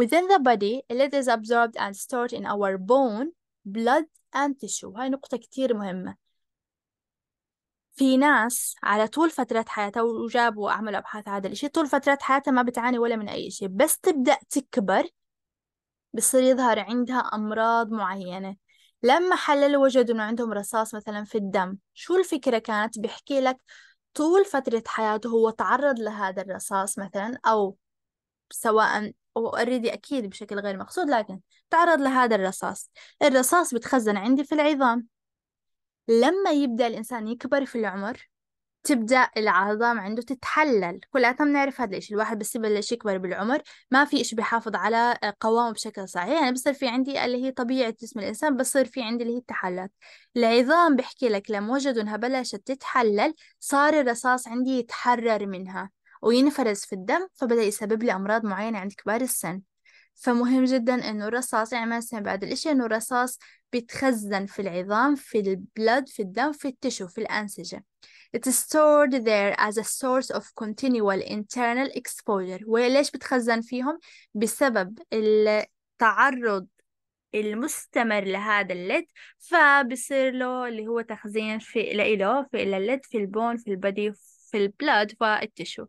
within the body lead is absorbed and stored in our bone blood and tissue هاي نقطة كتير مهمة في ناس على طول فترة حياتها وجابوا وعملوا أبحاث هذا الإشي طول فترة حياتها ما بتعاني ولا من أي شيء بس تبدأ تكبر بصير يظهر عندها أمراض معينة لما حللوا وجدوا إنه عندهم رصاص مثلا في الدم شو الفكرة كانت بيحكي لك طول فترة حياته هو تعرض لهذا الرصاص مثلا أو سواء أو أريدي أكيد بشكل غير مقصود لكن تعرض لهذا الرصاص الرصاص بتخزن عندي في العظام لما يبدأ الإنسان يكبر في العمر تبدأ العظام عنده تتحلل كلياتنا بنعرف هذا الشيء الواحد بس يبلش يكبر بالعمر ما في شيء بحافظ على آه، قوامه بشكل صحيح يعني بصير في عندي اللي هي طبيعة جسم الإنسان بصير في عندي اللي هي التحلل العظام بحكي لك لما وجدوا إنها بلشت تتحلل صار الرصاص عندي يتحرر منها وينفرز في الدم فبدأ يسبب لي أمراض معينة عند كبار السن فمهم جدا انه الرصاص يعمل يعني سهم بعد الاشي انه الرصاص بيتخزن في العظام في البلد في الدم في التشو في الانسجه It is stored there as a source of continual internal exposure وليش بتخزن فيهم؟ بسبب التعرض المستمر لهذا الليد فبصير له اللي هو تخزين في لإله في الليد في البون في البدي في في التشو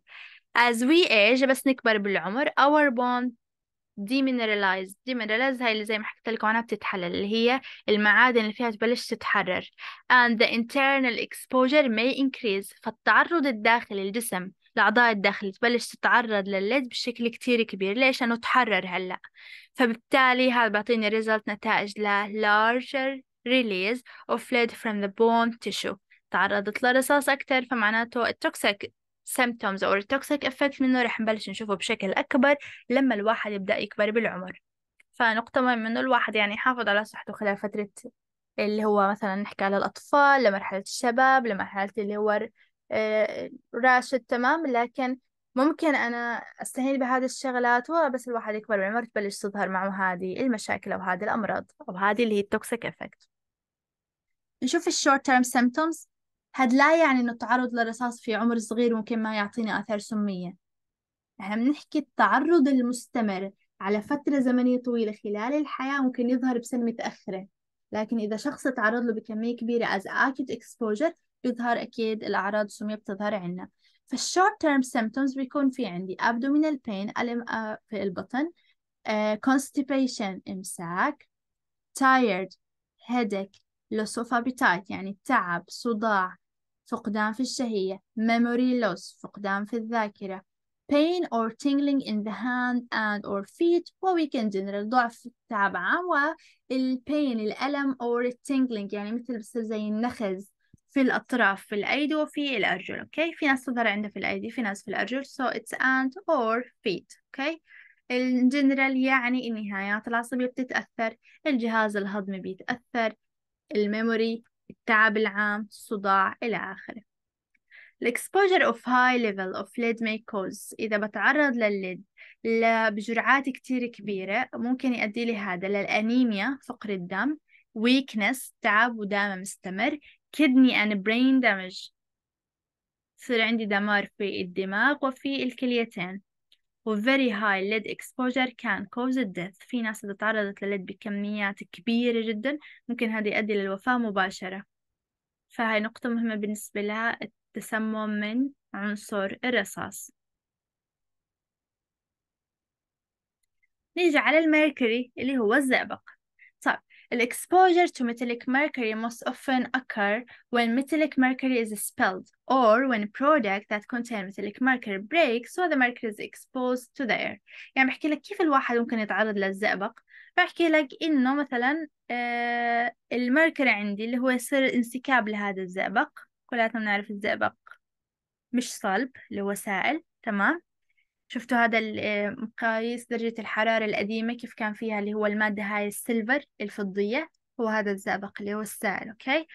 as we age بس نكبر بالعمر our bone demineralized demineralized هاي اللي زي ما حكيت لكم عنها بتتحلل اللي هي المعادن اللي فيها تبلش تتحرر and the internal exposure may increase فالتعرض الداخلي الجسم الأعضاء الداخلية تبلش تتعرض للليد بشكل كتير كبير ليش؟ لأنه تحرر هلأ فبالتالي هذا بيعطيني ريزلت نتائج ل larger release of lead from the bone tissue تعرضت لرصاص أكتر فمعناته التوكسيك symptoms أو التوكسيك effect منه رح نبلش نشوفه بشكل أكبر لما الواحد يبدأ يكبر بالعمر فنقطة مهمة إنه الواحد يعني يحافظ على صحته خلال فترة اللي هو مثلا نحكي على الأطفال لمرحلة الشباب لمرحلة اللي هو آه، راشد تمام لكن ممكن أنا أستهين بهذه الشغلات وبس الواحد يكبر بالعمر تبلش تظهر معه هذه المشاكل أو هذه الأمراض أو هذه اللي هي التوكسيك إفكت نشوف الشورت تيرم سيمبتومز هذا لا يعني أن التعرض للرصاص في عمر صغير ممكن ما يعطيني آثار سمية احنا بنحكي التعرض المستمر على فترة زمنية طويلة خلال الحياة ممكن يظهر بسن متأخرة لكن إذا شخص تعرض له بكمية كبيرة as acute exposure بيظهر أكيد الأعراض السمية بتظهر عندنا فالشورت تيرم symptoms بيكون في عندي abdominal pain ألم آه، في البطن uh, constipation إمساك tired headache loss of appetite يعني تعب صداع فقدان في الشهية memory loss فقدان في الذاكرة pain or tingling in the hand and or feet can general ضعف تعب عام pain الألم or tingling يعني مثل بصير زي النخز في الأطراف في الأيدي وفي الأرجل أوكي okay? في ناس تظهر عندها في الأيدي في ناس في الأرجل so it's and or feet أوكي okay? الجنرال يعني النهايات العصبية بتتأثر الجهاز الهضمي بيتأثر الميموري التعب العام الصداع إلى آخره exposure of high level of lead may cause إذا بتعرض للليد بجرعات كتير كبيرة ممكن يؤدي لي هذا للأنيميا فقر الدم weakness تعب ودامة مستمر kidney and brain damage يصير عندي دمار في الدماغ وفي الكليتين و very high lead exposure can cause death في ناس إذا تعرضت لليد بكميات كبيرة جدا ممكن هذا يؤدي للوفاة مباشرة فهي نقطة مهمة بالنسبة لها التسمم من عنصر الرصاص نيجي على الميركوري اللي هو الزئبق Exposure to metallic mercury most often occur when metallic mercury is spilled or when a product that contains metallic mercury breaks so the mercury is exposed to the air يعني بحكي لك كيف الواحد ممكن يتعرض للزئبق بحكي لك إنه مثلا آه المركري عندي اللي هو يصير انسكاب لهذا الزئبق كلياتنا بنعرف الزئبق مش صلب اللي هو سائل تمام شفتوا هذا المقاييس آه، درجة الحرارة القديمة كيف كان فيها اللي هو المادة هاي السيلفر الفضية هو هذا الزئبق اللي هو السائل أوكي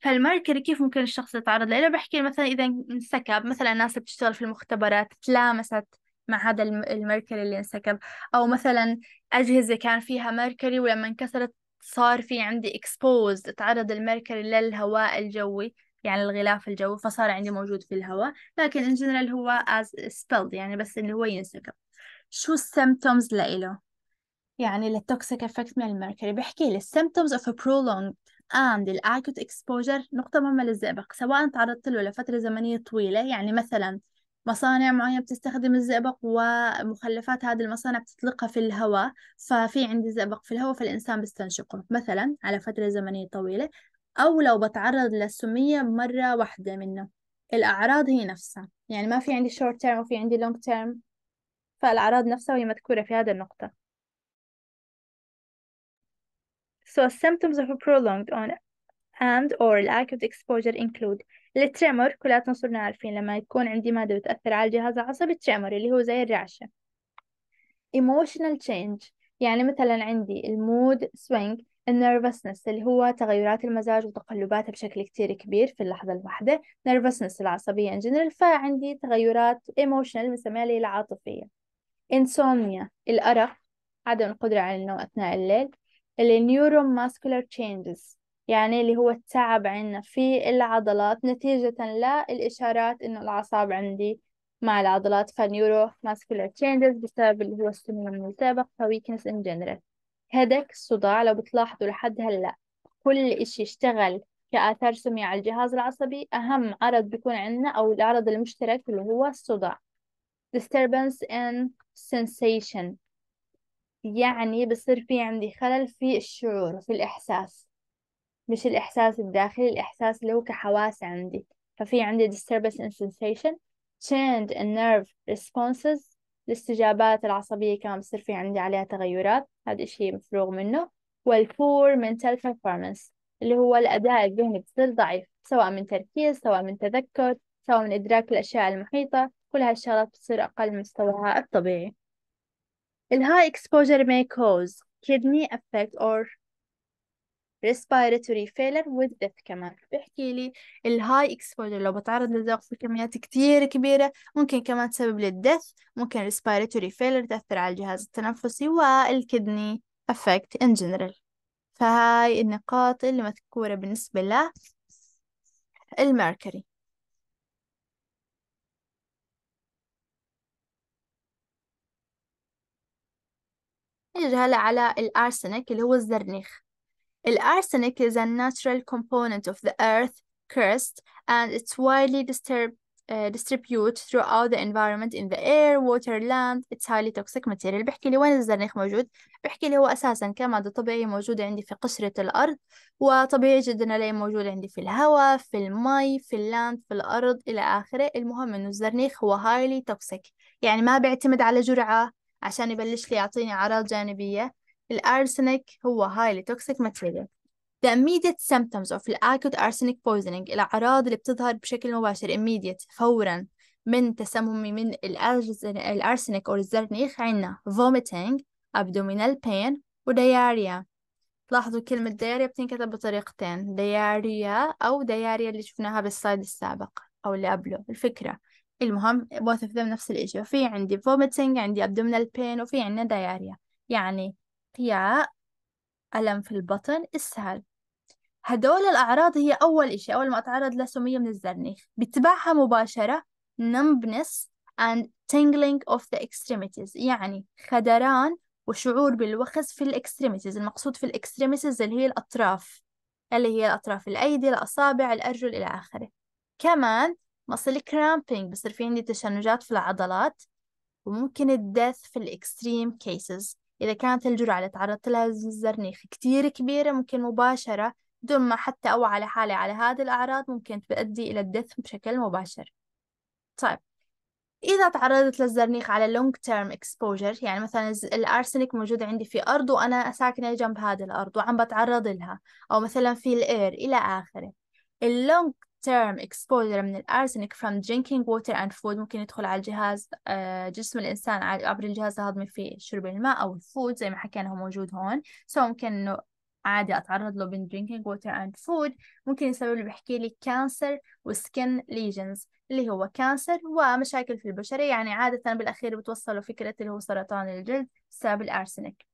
فالمركري كيف ممكن الشخص يتعرض له بحكي مثلا إذا انسكب مثلا ناس بتشتغل في المختبرات تلامست مع هذا المركري اللي انسكب أو مثلا أجهزة كان فيها مركري ولما انكسرت صار في عندي اكسبوز تعرض المركري للهواء الجوي يعني الغلاف الجوي فصار عندي موجود في الهواء لكن in general هو as spelled يعني بس اللي هو ينسكب شو السيمتومز لإله يعني للتوكسيك افكت من المركري بحكي لي symptoms of prolonged and the acute exposure نقطة مهمة للزئبق سواء تعرضت له لفترة زمنية طويلة يعني مثلا مصانع معينة بتستخدم الزئبق ومخلفات هذه المصانع بتطلقها في الهواء ففي عندي زئبق في الهواء فالإنسان بيستنشقه مثلا على فترة زمنية طويلة أو لو بتعرض للسمية مرة واحدة منه الأعراض هي نفسها يعني ما في عندي short term وفي عندي long term فالأعراض نفسها وهي مذكورة في هذه النقطة So symptoms of a prolonged on and or lack of exposure include التريمر كلاتنا صرنا عارفين لما يكون عندي مادة بتأثر على الجهاز العصبي التريمر اللي هو زي الرعشة emotional change يعني مثلا عندي المود swing النيرفسنس اللي هو تغيرات المزاج وتقلباتها بشكل كتير كبير في اللحظة الواحدة نيرفسنس العصبية in general فعندي تغيرات emotional بنسميها لي العاطفية insomnia الأرق عدم القدرة على النوم أثناء الليل النيوروماسكولار changes يعني اللي هو التعب عندنا في العضلات نتيجة للإشارات إنه الأعصاب عندي مع العضلات فنيورو ماسكولار changes بسبب اللي هو السموم المتابقة ويكنس in general هداك الصداع لو بتلاحظوا لحد هلأ كل إشي اشتغل كآثار سمية على الجهاز العصبي أهم عرض بيكون عندنا أو العرض المشترك اللي هو الصداع disturbance in sensation يعني بصير في عندي خلل في الشعور في الإحساس مش الإحساس الداخلي الإحساس اللي هو كحواس عندي ففي عندي disturbance in sensation change in nerve responses الاستجابات العصبية كمان بصير في عندي عليها تغيرات هذا الشيء مفروغ منه والبور mental performance اللي هو الأداء الذهني بصير ضعيف سواء من تركيز سواء من تذكر سواء من إدراك الأشياء المحيطة كل هالشغلات بتصير أقل من مستواها الطبيعي الهاي exposure may cause kidney effect or respiratory failure with death كمان بيحكي لي الهاي اكسبوجر لو بتعرض في كميات كتير كبيرة ممكن كمان تسبب للدث ممكن respiratory failure تأثر على الجهاز التنفسي والكدني effect in general فهاي النقاط اللي مذكورة بالنسبة ل الميركوري نيجي هلا على الأرسنك اللي هو الزرنيخ الأرسنك is a natural component of the earth crust and it's widely disturbed uh, distribute throughout the environment in the air, water, land. It's highly toxic material. بحكي لي وين الزرنيخ موجود؟ بحكي لي هو أساسا كمادة طبيعية موجودة عندي في قشرة الأرض وطبيعي جدا ألاقي موجود عندي في الهواء، في المي، في اللاند، في الأرض إلى آخره. المهم إنه الزرنيخ هو highly toxic يعني ما بيعتمد على جرعة عشان يبلش لي يعطيني أعراض جانبية الأرسنك هو highly toxic material The immediate symptoms of acute arsenic poisoning الأعراض اللي بتظهر بشكل مباشر immediate فورا من تسمم من الأرسنك أو الزرنيخ عندنا vomiting abdominal pain و diarrhea لاحظوا كلمة دياريا بتنكتب بطريقتين دياريا أو دياريا اللي شفناها بالسلايد السابق أو اللي قبله الفكرة المهم both of them نفس الإشي في عندي vomiting عندي abdominal pain وفي عندنا دياريا يعني قيعاء ألم في البطن إسهال هدول الأعراض هي أول إشي أول ما أتعرض لسمية من الزرنيخ بتبعها مباشرة numbness and tingling of the extremities يعني خدران وشعور بالوخز في الإكستريميتيز المقصود في الإكستريميتيز اللي هي الأطراف اللي هي الأطراف الأيدي الأصابع الأرجل إلى آخره كمان مصل كرامبينج بصير في عندي تشنجات في العضلات وممكن الدث في الإكستريم كيسز إذا كانت الجرعة اللي تعرضت لها الزرنيخ كتير كبيرة ممكن مباشرة بدون ما حتى أوعى على حالي على هذه الأعراض ممكن تؤدي إلى الدث بشكل مباشر طيب إذا تعرضت للزرنيخ على long term exposure يعني مثلا الأرسنك موجود عندي في أرض وأنا ساكنة جنب هذه الأرض وعم بتعرض لها أو مثلا في الإير إلى آخره اللونج term exposure من الارسنك from drinking water and food ممكن يدخل على الجهاز آه، جسم الانسان عبر الجهاز الهضمي في شرب الماء او الفود زي ما حكينا هو موجود هون سو so ممكن انه عادي اتعرض له من drinking water and food ممكن يسبب لي بحكي لي cancer و skin lesions اللي هو كانسر ومشاكل في البشرة يعني عادة بالأخير بتوصلوا فكرة اللي هو سرطان الجلد بسبب الأرسنك.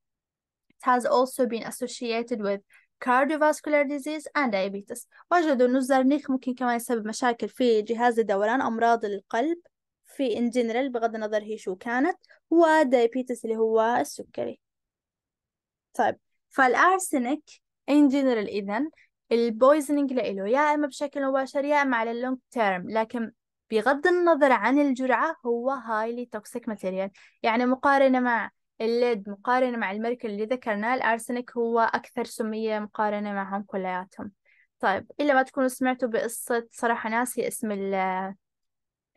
It has also been associated with cardiovascular disease and diabetes وجدوا أن الزرنيخ ممكن كمان يسبب مشاكل في جهاز الدوران أمراض القلب في in general بغض النظر هي شو كانت diabetes اللي هو السكري طيب فالأرسنك in general إذن البويزنينج لإله يا إما بشكل مباشر يا إما على اللونج تيرم لكن بغض النظر عن الجرعة هو highly toxic material يعني مقارنة مع الليد مقارنة مع الملك اللي ذكرناه الأرسنك هو أكثر سمية مقارنة معهم كلياتهم طيب إلا ما تكونوا سمعتوا بقصة صراحة ناسي اسم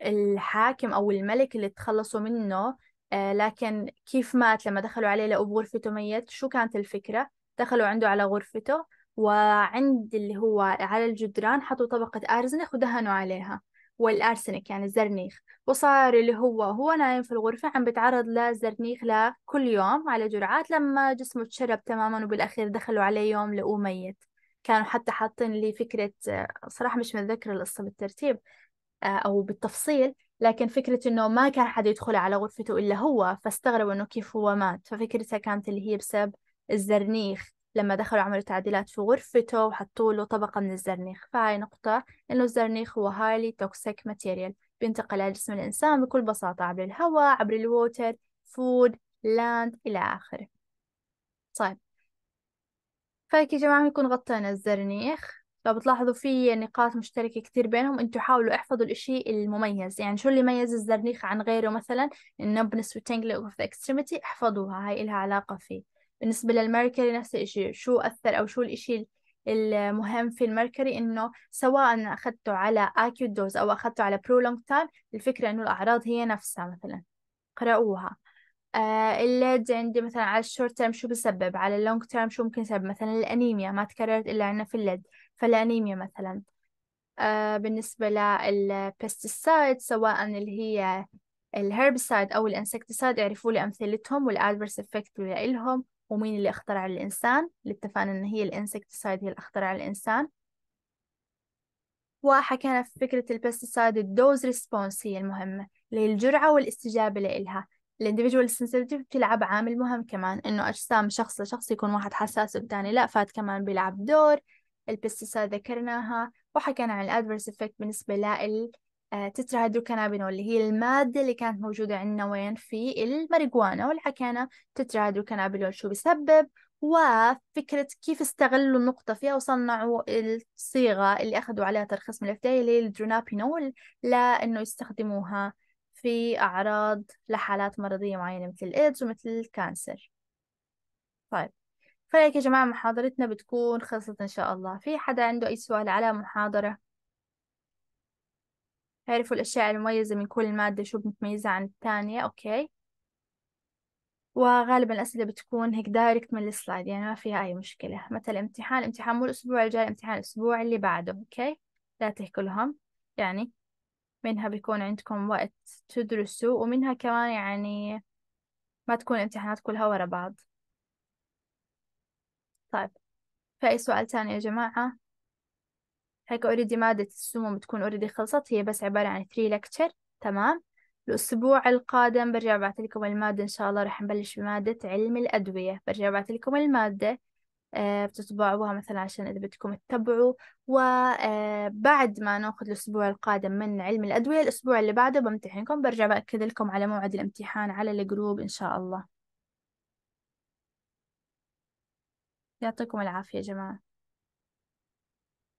الحاكم أو الملك اللي تخلصوا منه آه، لكن كيف مات لما دخلوا عليه لقوا بغرفته ميت شو كانت الفكرة دخلوا عنده على غرفته وعند اللي هو على الجدران حطوا طبقة أرزنخ ودهنوا عليها والأرسنك يعني الزرنيخ وصار اللي هو هو نايم في الغرفة عم بتعرض للزرنيخ لكل يوم على جرعات لما جسمه تشرب تماما وبالأخير دخلوا عليه يوم لقوه ميت كانوا حتى حاطين لي فكرة صراحة مش متذكرة القصة بالترتيب آه، أو بالتفصيل لكن فكرة إنه ما كان حد يدخل على غرفته إلا هو فاستغربوا إنه كيف هو مات ففكرتها كانت اللي هي بسبب الزرنيخ لما دخلوا عملوا تعديلات في غرفته وحطوا له طبقة من الزرنيخ فهاي نقطة إنه الزرنيخ هو highly toxic material بينتقل على جسم الإنسان بكل بساطة عبر الهواء عبر الووتر فود لاند إلى آخره طيب فهيك يا جماعة بنكون غطينا الزرنيخ لو بتلاحظوا في نقاط مشتركة كتير بينهم انتوا حاولوا احفظوا الاشي المميز يعني شو اللي يميز الزرنيخ عن غيره مثلا النبنس والتانجلينج اوف ذا اكستريميتي احفظوها هاي إلها علاقة فيه بالنسبة للمركري نفس الشيء شو أثر أو شو الإشي المهم في المركري إنه سواء أخذته على أكيو دوز أو أخذته على برولونج تايم الفكرة إنه الأعراض هي نفسها مثلا قرأوها آه الليد عندي مثلا على الشورت تيرم شو بسبب على اللونج تيرم شو ممكن يسبب مثلا الأنيميا ما تكررت إلا عندنا في الليد فالأنيميا مثلا آه بالنسبة للبستسايد سواء اللي هي الهربسايد أو الانسكتسايد يعرفوا لي أمثلتهم والادفرس افكت اللي ومين اللي اخترع الإنسان اللي اتفقنا إن هي الإنسكتسايد هي اللي اخترع الإنسان وحكينا في فكرة البستسايد الدوز ريسبونس هي المهمة اللي هي الجرعة والاستجابة لإلها الانديفيدوال سنسيتيف بتلعب عامل مهم كمان إنه أجسام شخص لشخص يكون واحد حساس والتاني لأ فات كمان بيلعب دور البستسايد ذكرناها وحكينا عن الادفرس افكت بالنسبة لل آه، تترا هيدروكانابينول اللي هي المادة اللي كانت موجودة عندنا وين في الماريجوانا واللي حكينا تترا هيدروكانابينول شو بيسبب وفكرة كيف استغلوا النقطة فيها وصنعوا الصيغة اللي أخذوا عليها ترخيص من الفتاة اللي هي الدرونابينول لأنه يستخدموها في أعراض لحالات مرضية معينة مثل الإيدز ومثل الكانسر طيب فهيك يا جماعة محاضرتنا بتكون خلصت إن شاء الله في حدا عنده أي سؤال على محاضرة يعرفوا الأشياء المميزة من كل مادة شو بتميزها عن الثانية أوكي وغالبا الأسئلة بتكون هيك دايركت من السلايد يعني ما فيها أي مشكلة مثلا امتحان الامتحان مو الأسبوع الجاي الامتحان الأسبوع اللي بعده أوكي لا تحكوا لهم يعني منها بيكون عندكم وقت تدرسوا ومنها كمان يعني ما تكون الامتحانات كلها ورا بعض طيب في أي سؤال تاني يا جماعة هيك اوريدي مادة السموم بتكون اوريدي خلصت هي بس عبارة عن 3 لكتشر تمام الأسبوع القادم برجع لكم المادة إن شاء الله رح نبلش بمادة علم الأدوية برجع لكم المادة آه، بتطبعوها مثلا عشان إذا بدكم تتبعوا وبعد آه، ما ناخذ الأسبوع القادم من علم الأدوية الأسبوع اللي بعده بمتحنكم برجع بأكد لكم على موعد الامتحان على الجروب إن شاء الله يعطيكم العافية يا جماعة